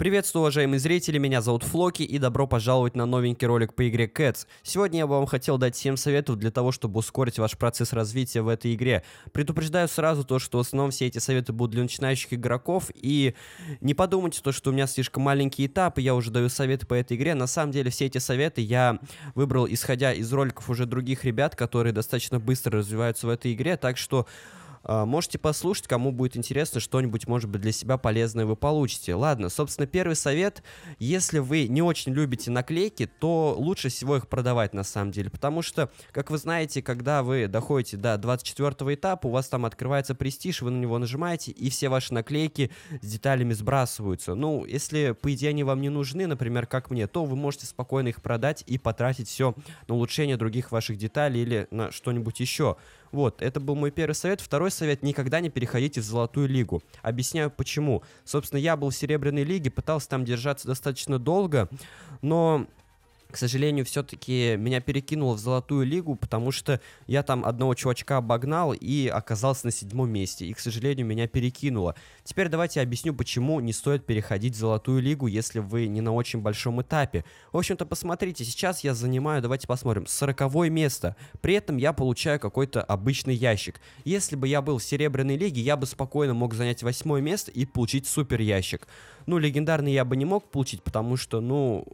Приветствую, уважаемые зрители, меня зовут Флоки и добро пожаловать на новенький ролик по игре Cats. Сегодня я бы вам хотел дать 7 советов для того, чтобы ускорить ваш процесс развития в этой игре. Предупреждаю сразу то, что в основном все эти советы будут для начинающих игроков и не подумайте то, что у меня слишком маленький этап и я уже даю советы по этой игре. На самом деле все эти советы я выбрал исходя из роликов уже других ребят, которые достаточно быстро развиваются в этой игре, так что а, можете послушать, кому будет интересно, что-нибудь, может быть, для себя полезное вы получите. Ладно, собственно, первый совет. Если вы не очень любите наклейки, то лучше всего их продавать на самом деле. Потому что, как вы знаете, когда вы доходите до 24 этапа, у вас там открывается престиж, вы на него нажимаете, и все ваши наклейки с деталями сбрасываются. Ну, если, по идее, они вам не нужны, например, как мне, то вы можете спокойно их продать и потратить все на улучшение других ваших деталей или на что-нибудь еще. Вот, это был мой первый совет. Второй совет — никогда не переходите в золотую лигу. Объясняю почему. Собственно, я был в серебряной лиге, пытался там держаться достаточно долго, но к сожалению, все-таки меня перекинуло в золотую лигу, потому что я там одного чувачка обогнал и оказался на седьмом месте. И, к сожалению, меня перекинуло. Теперь давайте я объясню, почему не стоит переходить в золотую лигу, если вы не на очень большом этапе. В общем-то, посмотрите, сейчас я занимаю, давайте посмотрим, 40 место. При этом я получаю какой-то обычный ящик. Если бы я был в серебряной лиге, я бы спокойно мог занять восьмое место и получить супер ящик. Ну, легендарный я бы не мог получить, потому что, ну,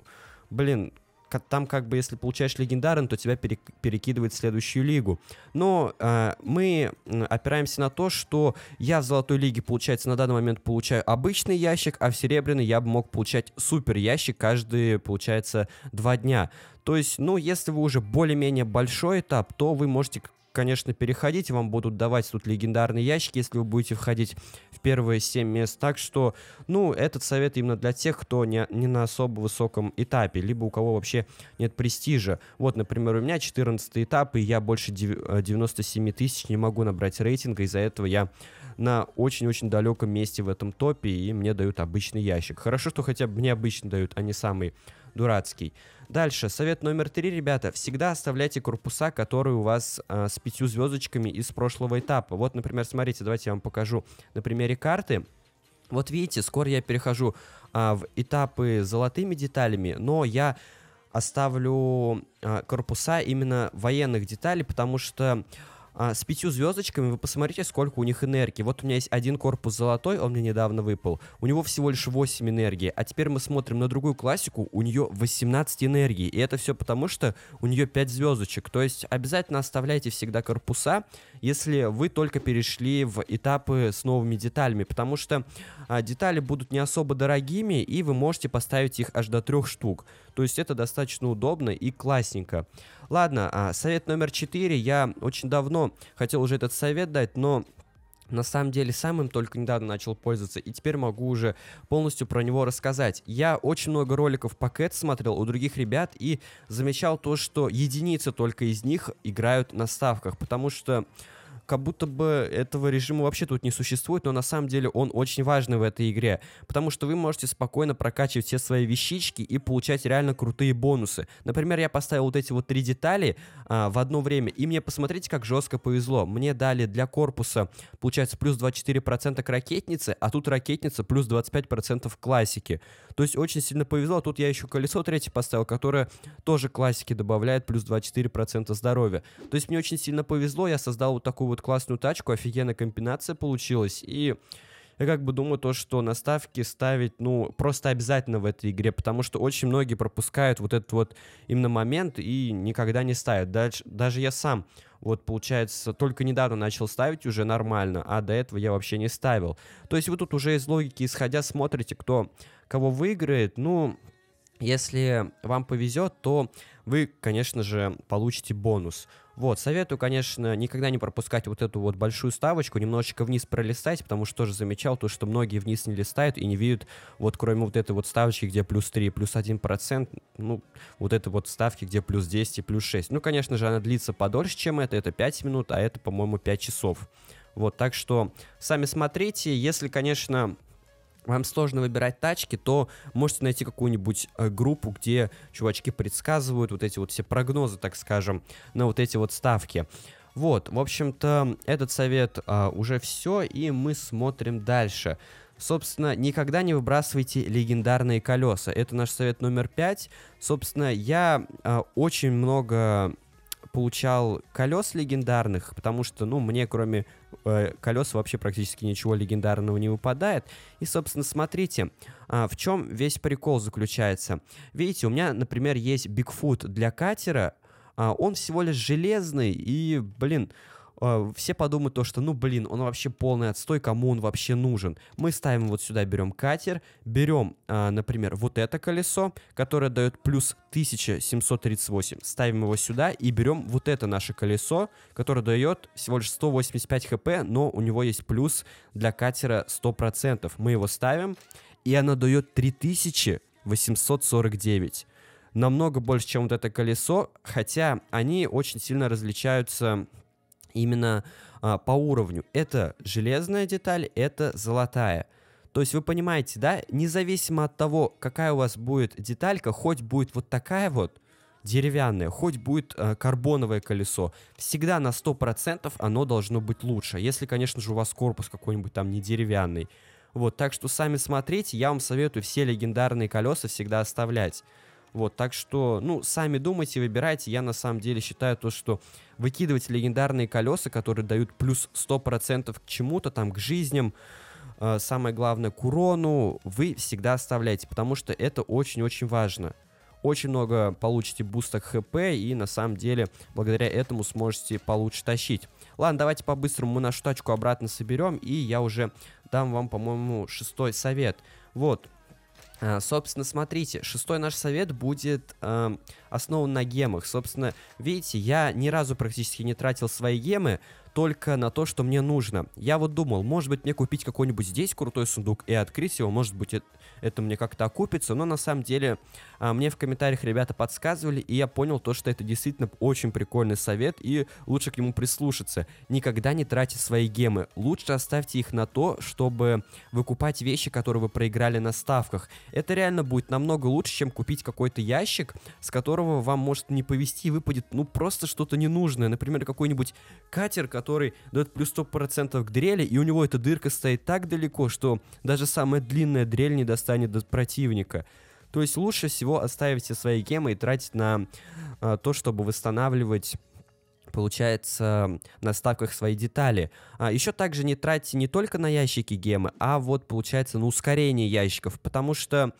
блин, там как бы, если получаешь легендарен, то тебя пере, перекидывает в следующую лигу. Но э, мы опираемся на то, что я в золотой лиге, получается, на данный момент получаю обычный ящик, а в серебряный я бы мог получать супер ящик каждые, получается, два дня. То есть, ну, если вы уже более-менее большой этап, то вы можете конечно, переходите, вам будут давать тут легендарные ящики, если вы будете входить в первые 7 мест. Так что, ну, этот совет именно для тех, кто не, не на особо высоком этапе, либо у кого вообще нет престижа. Вот, например, у меня 14 этап, и я больше 97 э, тысяч не могу набрать рейтинга, из-за этого я на очень-очень далеком месте в этом топе, и мне дают обычный ящик. Хорошо, что хотя бы мне обычно дают, а не самый дурацкий. Дальше, совет номер три, ребята, всегда оставляйте корпуса, которые у вас э, с пятью звездочками из прошлого этапа. Вот, например, смотрите, давайте я вам покажу на примере карты. Вот видите, скоро я перехожу а, в этапы с золотыми деталями, но я оставлю а, корпуса именно военных деталей, потому что а, с пятью звездочками вы посмотрите, сколько у них энергии. Вот у меня есть один корпус золотой, он мне недавно выпал. У него всего лишь 8 энергии. А теперь мы смотрим на другую классику, у нее 18 энергии. И это все потому, что у нее 5 звездочек. То есть обязательно оставляйте всегда корпуса если вы только перешли в этапы с новыми деталями, потому что а, детали будут не особо дорогими, и вы можете поставить их аж до трех штук. То есть это достаточно удобно и классненько. Ладно, а совет номер 4. Я очень давно хотел уже этот совет дать, но на самом деле самым только недавно начал пользоваться, и теперь могу уже полностью про него рассказать. Я очень много роликов по Кэт смотрел у других ребят и замечал то, что единицы только из них играют на ставках, потому что как будто бы этого режима вообще тут не существует, но на самом деле он очень важный в этой игре, потому что вы можете спокойно прокачивать все свои вещички и получать реально крутые бонусы. Например, я поставил вот эти вот три детали а, в одно время, и мне, посмотрите, как жестко повезло. Мне дали для корпуса, получается, плюс 24% к ракетнице, а тут ракетница плюс 25% классики. То есть очень сильно повезло, тут я еще колесо третье поставил, которое тоже классики добавляет плюс 24% здоровья. То есть мне очень сильно повезло, я создал вот такую вот классную тачку, офигенная комбинация получилась, и я как бы думаю то, что на ставки ставить, ну, просто обязательно в этой игре, потому что очень многие пропускают вот этот вот именно момент и никогда не ставят. Дальше, даже я сам, вот, получается, только недавно начал ставить уже нормально, а до этого я вообще не ставил. То есть вы тут уже из логики исходя смотрите, кто кого выиграет, ну... Если вам повезет, то вы, конечно же, получите бонус. Вот, советую, конечно, никогда не пропускать вот эту вот большую ставочку, немножечко вниз пролистать, потому что тоже замечал то, что многие вниз не листают и не видят, вот кроме вот этой вот ставочки, где плюс 3, плюс 1%, ну, вот этой вот ставки, где плюс 10 и плюс 6. Ну, конечно же, она длится подольше, чем это, это 5 минут, а это, по-моему, 5 часов. Вот, так что сами смотрите, если, конечно, вам сложно выбирать тачки, то можете найти какую-нибудь э, группу, где чувачки предсказывают вот эти вот все прогнозы, так скажем, на вот эти вот ставки. Вот, в общем-то, этот совет э, уже все, и мы смотрим дальше. Собственно, никогда не выбрасывайте легендарные колеса. Это наш совет номер пять. Собственно, я э, очень много получал колес легендарных, потому что, ну, мне кроме э, колес вообще практически ничего легендарного не выпадает. И, собственно, смотрите, а, в чем весь прикол заключается. Видите, у меня, например, есть Бигфут для катера, а, он всего лишь железный, и, блин, э, все подумают то, что, ну, блин, он вообще полный отстой, кому он вообще нужен. Мы ставим вот сюда, берем катер, берем, э, например, вот это колесо, которое дает плюс 1738. Ставим его сюда и берем вот это наше колесо, которое дает всего лишь 185 хп, но у него есть плюс для катера 100%. Мы его ставим, и она дает 3849 намного больше, чем вот это колесо, хотя они очень сильно различаются именно а, по уровню. Это железная деталь, это золотая. То есть вы понимаете, да, независимо от того, какая у вас будет деталька, хоть будет вот такая вот, деревянная хоть будет э, карбоновое колесо, всегда на 100% оно должно быть лучше, если, конечно же, у вас корпус какой-нибудь там не деревянный. Вот, так что сами смотрите, я вам советую все легендарные колеса всегда оставлять. Вот, так что, ну, сами думайте, выбирайте. Я на самом деле считаю то, что выкидывать легендарные колеса, которые дают плюс 100% к чему-то, там, к жизням, э, самое главное, к урону, вы всегда оставляйте, потому что это очень-очень важно. Очень много получите бусток хп, и на самом деле, благодаря этому сможете получше тащить. Ладно, давайте по-быстрому мы нашу тачку обратно соберем, и я уже дам вам, по-моему, шестой совет. Вот, Э, собственно, смотрите, шестой наш совет будет эм, основан на гемах. Собственно, видите, я ни разу практически не тратил свои гемы, только на то, что мне нужно. Я вот думал, может быть мне купить какой-нибудь здесь крутой сундук и открыть его, может быть это, мне как-то окупится, но на самом деле а, мне в комментариях ребята подсказывали, и я понял то, что это действительно очень прикольный совет, и лучше к нему прислушаться. Никогда не тратьте свои гемы, лучше оставьте их на то, чтобы выкупать вещи, которые вы проиграли на ставках. Это реально будет намного лучше, чем купить какой-то ящик, с которым которого вам может не повезти и выпадет, ну, просто что-то ненужное. Например, какой-нибудь катер, который дает плюс 100% к дрели, и у него эта дырка стоит так далеко, что даже самая длинная дрель не достанет до противника. То есть лучше всего оставить все свои гемы и тратить на э, то, чтобы восстанавливать получается, на ставках свои детали. А еще также не тратьте не только на ящики гемы, а вот, получается, на ускорение ящиков, потому что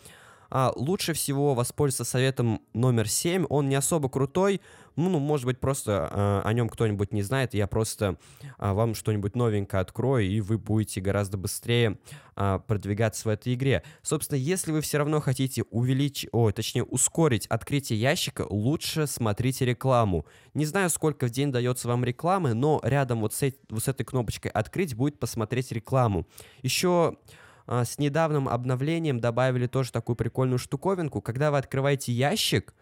а, лучше всего воспользоваться советом номер 7. Он не особо крутой, ну, может быть, просто а, о нем кто-нибудь не знает, я просто а, вам что-нибудь новенькое открою, и вы будете гораздо быстрее а, продвигаться в этой игре. Собственно, если вы все равно хотите увеличить, о, точнее, ускорить открытие ящика, лучше смотрите рекламу. Не знаю, сколько в день дается вам рекламы, но рядом вот с, вот с этой кнопочкой «Открыть» будет «Посмотреть рекламу». Еще а, с недавним обновлением добавили тоже такую прикольную штуковинку. Когда вы открываете ящик,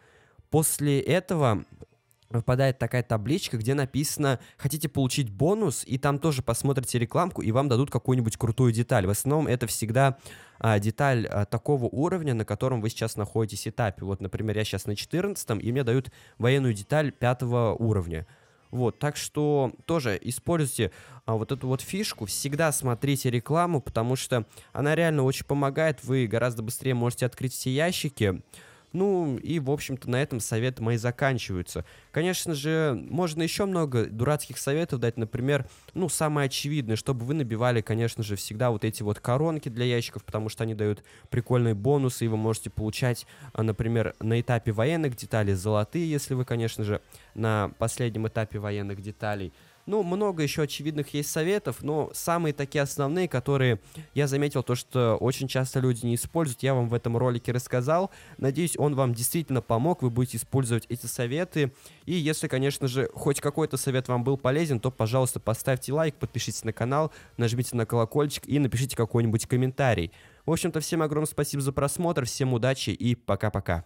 после этого выпадает такая табличка, где написано «Хотите получить бонус?» и там тоже посмотрите рекламку, и вам дадут какую-нибудь крутую деталь. В основном это всегда а, деталь а, такого уровня, на котором вы сейчас находитесь этапе. Вот, например, я сейчас на 14 и мне дают военную деталь 5 уровня. Вот, так что тоже используйте а, вот эту вот фишку, всегда смотрите рекламу, потому что она реально очень помогает, вы гораздо быстрее можете открыть все ящики, ну и, в общем-то, на этом советы мои заканчиваются. Конечно же, можно еще много дурацких советов дать, например, ну, самое очевидное, чтобы вы набивали, конечно же, всегда вот эти вот коронки для ящиков, потому что они дают прикольные бонусы, и вы можете получать, а, например, на этапе военных деталей золотые, если вы, конечно же, на последнем этапе военных деталей – ну, много еще очевидных есть советов, но самые такие основные, которые я заметил, то, что очень часто люди не используют, я вам в этом ролике рассказал. Надеюсь, он вам действительно помог, вы будете использовать эти советы. И если, конечно же, хоть какой-то совет вам был полезен, то, пожалуйста, поставьте лайк, подпишитесь на канал, нажмите на колокольчик и напишите какой-нибудь комментарий. В общем-то, всем огромное спасибо за просмотр, всем удачи и пока-пока.